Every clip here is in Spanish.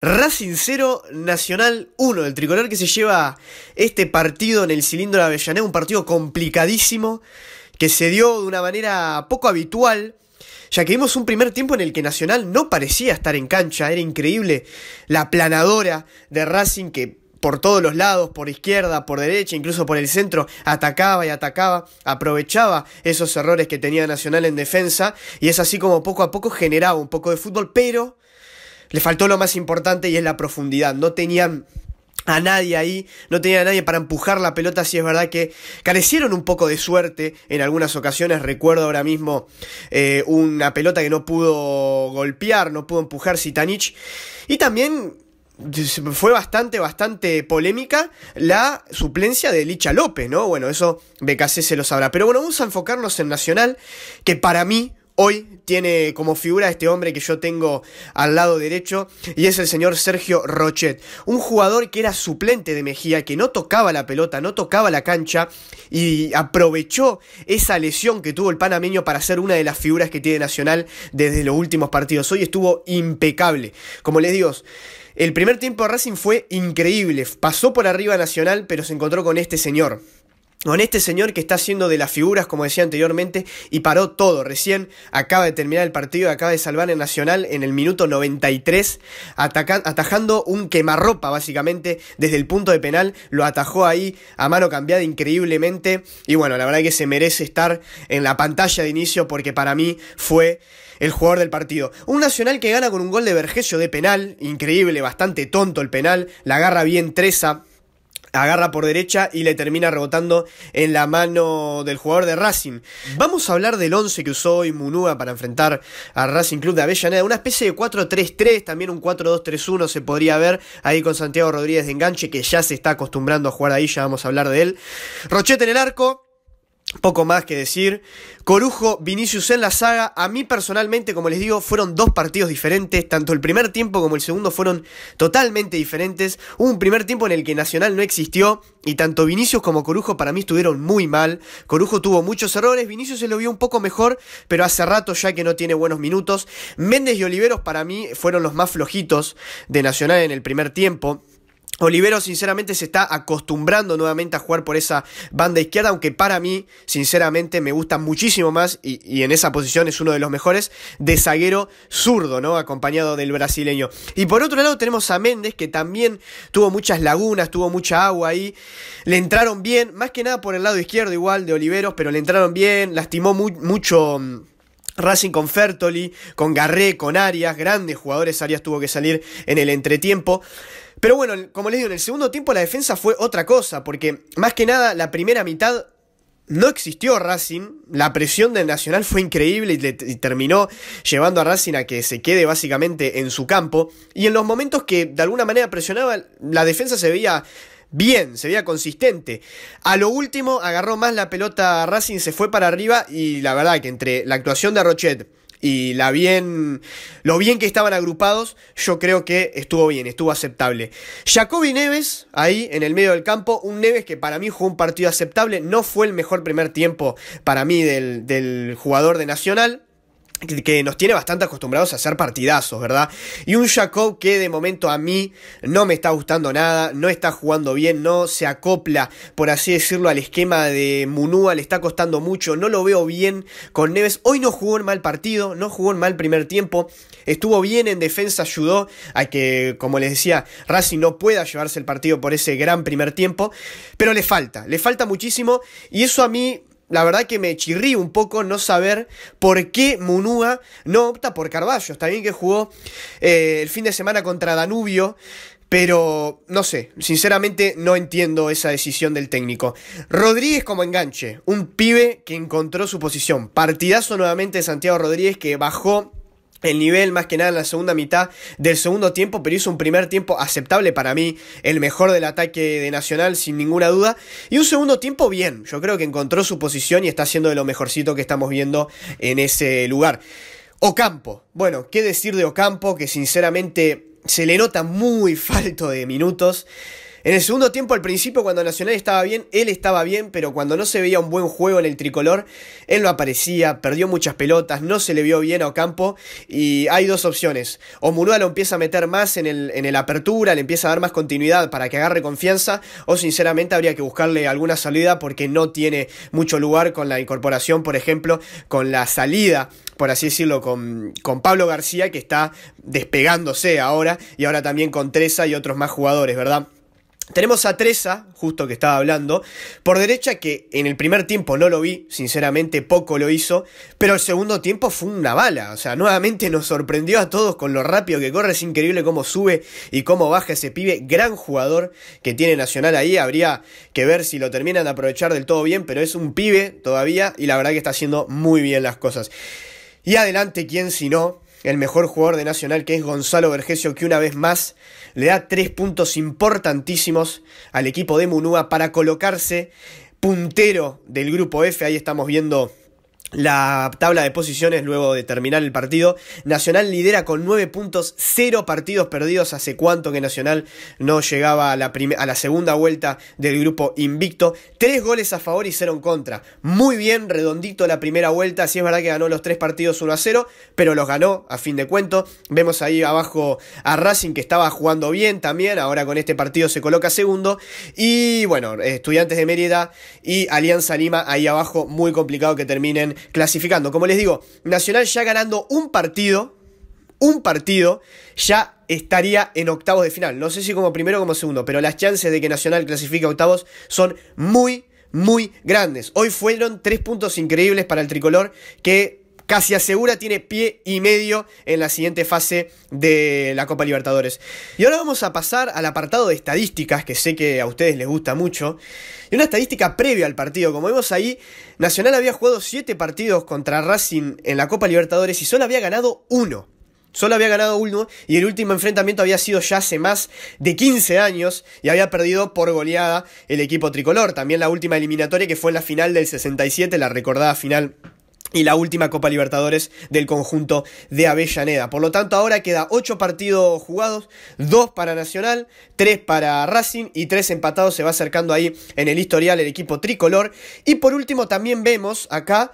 Racing 0, Nacional 1, el tricolor que se lleva este partido en el cilindro de Avellaneda, un partido complicadísimo, que se dio de una manera poco habitual, ya que vimos un primer tiempo en el que Nacional no parecía estar en cancha, era increíble la planadora de Racing que por todos los lados, por izquierda, por derecha, incluso por el centro, atacaba y atacaba, aprovechaba esos errores que tenía Nacional en defensa, y es así como poco a poco generaba un poco de fútbol, pero le faltó lo más importante y es la profundidad. No tenían a nadie ahí, no tenían a nadie para empujar la pelota, si es verdad que carecieron un poco de suerte en algunas ocasiones, recuerdo ahora mismo eh, una pelota que no pudo golpear, no pudo empujar Sitanich, y también fue bastante, bastante polémica la suplencia de Licha López, ¿no? Bueno, eso BKC se lo sabrá. Pero bueno, vamos a enfocarnos en Nacional, que para mí Hoy tiene como figura este hombre que yo tengo al lado derecho y es el señor Sergio Rochet, un jugador que era suplente de Mejía, que no tocaba la pelota, no tocaba la cancha y aprovechó esa lesión que tuvo el panameño para ser una de las figuras que tiene Nacional desde los últimos partidos. Hoy estuvo impecable. Como les digo, el primer tiempo de Racing fue increíble, pasó por arriba Nacional pero se encontró con este señor con este señor que está haciendo de las figuras, como decía anteriormente, y paró todo. Recién acaba de terminar el partido, acaba de salvar el Nacional en el minuto 93, atajando un quemarropa, básicamente, desde el punto de penal. Lo atajó ahí a mano cambiada increíblemente. Y bueno, la verdad que se merece estar en la pantalla de inicio porque para mí fue el jugador del partido. Un Nacional que gana con un gol de Vergesio de penal, increíble, bastante tonto el penal, la agarra bien Treza agarra por derecha y le termina rebotando en la mano del jugador de Racing. Vamos a hablar del 11 que usó hoy para enfrentar a Racing Club de Avellaneda, una especie de 4-3-3, también un 4-2-3-1 se podría ver ahí con Santiago Rodríguez de enganche que ya se está acostumbrando a jugar ahí, ya vamos a hablar de él. Rochette en el arco, poco más que decir. Corujo, Vinicius en la saga. A mí personalmente, como les digo, fueron dos partidos diferentes. Tanto el primer tiempo como el segundo fueron totalmente diferentes. Hubo un primer tiempo en el que Nacional no existió. Y tanto Vinicius como Corujo para mí estuvieron muy mal. Corujo tuvo muchos errores. Vinicius se lo vio un poco mejor, pero hace rato ya que no tiene buenos minutos. Méndez y Oliveros para mí fueron los más flojitos de Nacional en el primer tiempo. Olivero sinceramente se está acostumbrando nuevamente a jugar por esa banda izquierda, aunque para mí sinceramente me gusta muchísimo más y, en esa posición es uno de los mejores de zaguero zurdo, ¿no? Acompañado del brasileño. Y por otro lado tenemos a Méndez que también tuvo muchas lagunas, tuvo mucha agua ahí, le entraron bien, más que nada por el lado izquierdo igual de Oliveros, pero le entraron bien, lastimó mucho... Mm, Racing con Fertoli, con Garré, con Arias, grandes jugadores, Arias tuvo que salir en el entretiempo. Pero bueno, como les digo, en el segundo tiempo la defensa fue otra cosa, porque más que nada la primera mitad no existió Racing, la presión del Nacional fue increíble y, terminó llevando a Racing a que se quede básicamente en su campo, y en los momentos que de alguna manera presionaba, la defensa se veía bien, se veía consistente. A lo último agarró más la pelota Racing, se fue para arriba y la verdad que entre la actuación de Rochet, y la bien, lo bien que estaban agrupados, yo creo que estuvo bien, estuvo aceptable. Jacobi Neves, ahí en el medio del campo, un Neves que para mí jugó un partido aceptable, no fue el mejor primer tiempo para mí del, del jugador de Nacional que nos tiene bastante acostumbrados a hacer partidazos, ¿verdad? Y un Jacob que de momento a mí no me está gustando nada, no está jugando bien, no se acopla, por así decirlo, al esquema de Munúa, le está costando mucho, no lo veo bien con Neves. Hoy no jugó en mal partido, no jugó en mal primer tiempo, estuvo bien en defensa, ayudó a que, como les decía, Racing no pueda llevarse el partido por ese gran primer tiempo, pero le falta, le falta muchísimo y eso a mí la verdad que me chirrí un poco no saber por qué Munúa no opta por Carballos. Está bien que jugó eh, el fin de semana contra Danubio, pero no sé, sinceramente no entiendo esa decisión del técnico. Rodríguez como enganche, un pibe que encontró su posición. Partidazo nuevamente de Santiago Rodríguez que bajó el nivel más que nada en la segunda mitad del segundo tiempo, pero hizo un primer tiempo aceptable para mí, el mejor del ataque de Nacional sin ninguna duda, y un segundo tiempo bien, yo creo que encontró su posición y está haciendo de lo mejorcito que estamos viendo en ese lugar. Ocampo, bueno, ¿qué decir de Ocampo que sinceramente se le nota muy falto de minutos? En el segundo tiempo, al principio, cuando Nacional estaba bien, él estaba bien, pero cuando no se veía un buen juego en el tricolor, él no aparecía, perdió muchas pelotas, no se le vio bien a Ocampo. Y hay dos opciones: o Murúa lo empieza a meter más en el, en el apertura, le empieza a dar más continuidad para que agarre confianza, o sinceramente habría que buscarle alguna salida porque no tiene mucho lugar con la incorporación, por ejemplo, con la salida por así decirlo, con, con, Pablo García, que está despegándose ahora, y ahora también con Treza y otros más jugadores, ¿verdad? Tenemos a Treza, justo que estaba hablando, por derecha que en el primer tiempo no lo vi, sinceramente poco lo hizo, pero el segundo tiempo fue una bala, o sea, nuevamente nos sorprendió a todos con lo rápido que corre, es increíble cómo sube y cómo baja ese pibe, gran jugador que tiene Nacional ahí, habría que ver si lo terminan de aprovechar del todo bien, pero es un pibe todavía y la verdad que está haciendo muy bien las cosas. Y adelante, ¿quién si no? el mejor jugador de Nacional, que es Gonzalo Vergesio, que una vez más le da tres puntos importantísimos al equipo de Munúa para colocarse puntero del grupo F. Ahí estamos viendo la tabla de posiciones luego de terminar el partido. Nacional lidera con 9 puntos, 0 partidos perdidos. Hace cuánto que Nacional no llegaba a la, a la segunda vuelta del grupo invicto. 3 goles a favor y 0 en contra. Muy bien, redondito la primera vuelta. si es verdad que ganó los 3 partidos 1 a 0, pero los ganó a fin de cuento. Vemos ahí abajo a Racing que estaba jugando bien también. Ahora con este partido se coloca segundo. Y bueno, Estudiantes de Mérida y Alianza Lima ahí abajo. Muy complicado que terminen clasificando. Como les digo, Nacional ya ganando un partido, un partido, ya estaría en octavos de final. No sé si como primero o como segundo, pero las chances de que Nacional clasifique a octavos son muy, muy grandes. Hoy fueron tres puntos increíbles para el tricolor que casi asegura, tiene pie y medio en la siguiente fase de la Copa Libertadores. Y ahora vamos a pasar al apartado de estadísticas, que sé que a ustedes les gusta mucho. Y una estadística previa al partido. Como vemos ahí, Nacional había jugado 7 partidos contra Racing en la Copa Libertadores y solo había ganado uno. Solo había ganado uno y el último enfrentamiento había sido ya hace más de 15 años y había perdido por goleada el equipo tricolor. También la última eliminatoria que fue en la final del 67, la recordada final y la última Copa Libertadores del conjunto de Avellaneda. Por lo tanto, ahora queda 8 partidos jugados, 2 para Nacional, 3 para Racing y 3 empatados. Se va acercando ahí en el historial el equipo tricolor. Y por último, también vemos acá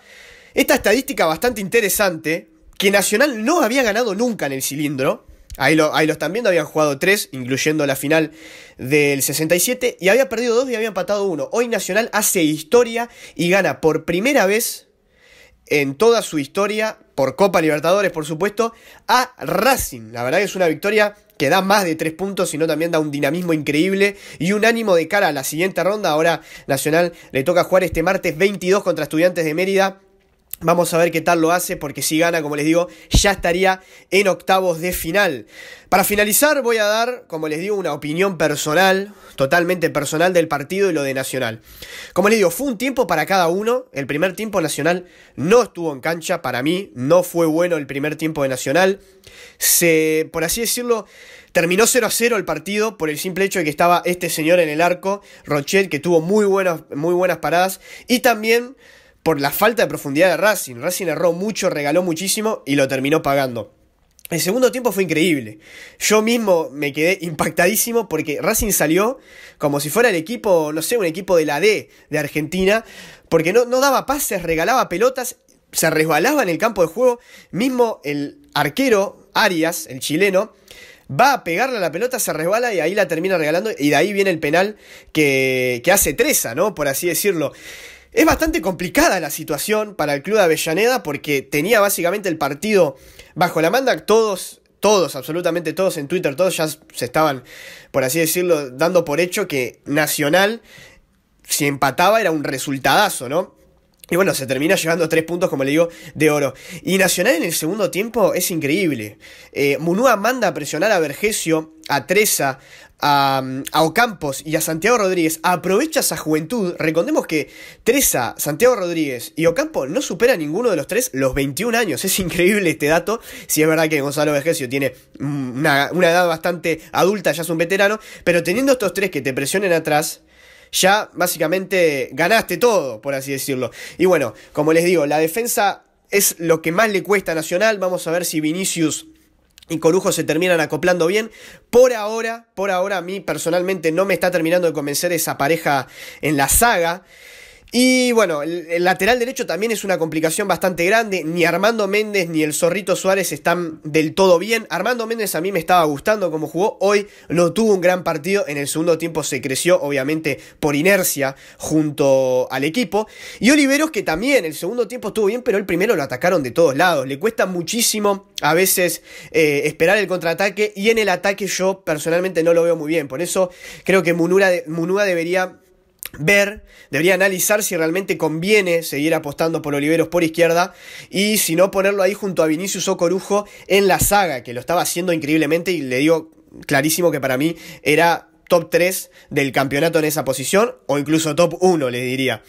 esta estadística bastante interesante, que Nacional no había ganado nunca en el cilindro. Ahí, lo, ahí los están viendo, habían jugado 3, incluyendo la final del 67, y había perdido 2 y había empatado 1. Hoy Nacional hace historia y gana por primera vez en toda su historia, por Copa Libertadores por supuesto, a Racing. La verdad es una victoria que da más de tres puntos, sino también da un dinamismo increíble y un ánimo de cara a la siguiente ronda. Ahora Nacional le toca jugar este martes 22 contra Estudiantes de Mérida Vamos a ver qué tal lo hace, porque si gana, como les digo, ya estaría en octavos de final. Para finalizar, voy a dar, como les digo, una opinión personal, totalmente personal del partido y lo de Nacional. Como les digo, fue un tiempo para cada uno. El primer tiempo Nacional no estuvo en cancha, para mí no fue bueno el primer tiempo de Nacional. Se, por así decirlo, Terminó 0 a 0 el partido por el simple hecho de que estaba este señor en el arco, Rochet, que tuvo muy buenas, muy buenas paradas. Y también por la falta de profundidad de Racing. Racing erró mucho, regaló muchísimo y lo terminó pagando. El segundo tiempo fue increíble. Yo mismo me quedé impactadísimo porque Racing salió como si fuera el equipo, no sé, un equipo de la D de Argentina, porque no, no daba pases, regalaba pelotas, se resbalaba en el campo de juego. Mismo el arquero Arias, el chileno, va a pegarle a la pelota, se resbala y ahí la termina regalando. Y de ahí viene el penal que, que hace Treza, ¿no? Por así decirlo. Es bastante complicada la situación para el club de Avellaneda porque tenía básicamente el partido bajo la manda. Todos, todos, absolutamente todos en Twitter, todos ya se estaban, por así decirlo, dando por hecho que Nacional, si empataba, era un resultadazo, ¿no? Y bueno, se termina llevando tres puntos, como le digo, de oro. Y Nacional en el segundo tiempo es increíble. Eh, Munúa manda a presionar a Vergesio, a Treza, a, Ocampos y a Santiago Rodríguez, aprovecha esa juventud. Recordemos que Teresa, Santiago Rodríguez y Ocampo no supera ninguno de los tres los 21 años. Es increíble este dato. Si es verdad que Gonzalo Ejercio tiene mm, una, una edad bastante adulta, ya es un veterano, pero teniendo estos tres que te presionen atrás, ya básicamente ganaste todo, por así decirlo. Y bueno, como les digo, la defensa es lo que más le cuesta a Nacional. Vamos a ver si Vinicius y Corujo se terminan acoplando bien. Por ahora, por ahora a mí personalmente no me está terminando de convencer esa pareja en la saga. Y bueno, el, lateral derecho también es una complicación bastante grande. Ni Armando Méndez ni el Zorrito Suárez están del todo bien. Armando Méndez a mí me estaba gustando como jugó. Hoy no tuvo un gran partido. En el segundo tiempo se creció, obviamente, por inercia junto al equipo. Y Oliveros, que también el segundo tiempo estuvo bien, pero el primero lo atacaron de todos lados. Le cuesta muchísimo a veces eh, esperar el contraataque. Y en el ataque yo personalmente no lo veo muy bien. Por eso creo que Munura, debería ver, debería analizar si realmente conviene seguir apostando por Oliveros por izquierda y si no ponerlo ahí junto a Vinicius o Corujo en la saga, que lo estaba haciendo increíblemente y le digo clarísimo que para mí era top 3 del campeonato en esa posición o incluso top 1, le diría.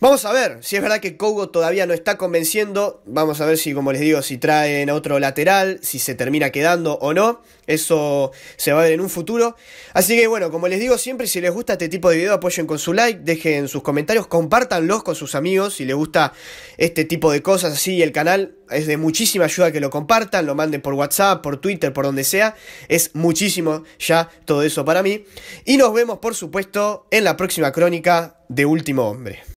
Vamos a ver, si es verdad que Kogo todavía no está convenciendo, vamos a ver si, como les digo, si traen otro lateral, si se termina quedando o no, eso se va a ver en un futuro. Así que bueno, como les digo siempre, si les gusta este tipo de video, apoyen con su like, dejen sus comentarios, compártanlos con sus amigos, si les gusta este tipo de cosas así, el canal es de muchísima ayuda que lo compartan, lo manden por WhatsApp, por Twitter, por donde sea, es muchísimo ya todo eso para mí. Y nos vemos, por supuesto, en la próxima crónica de Último Hombre.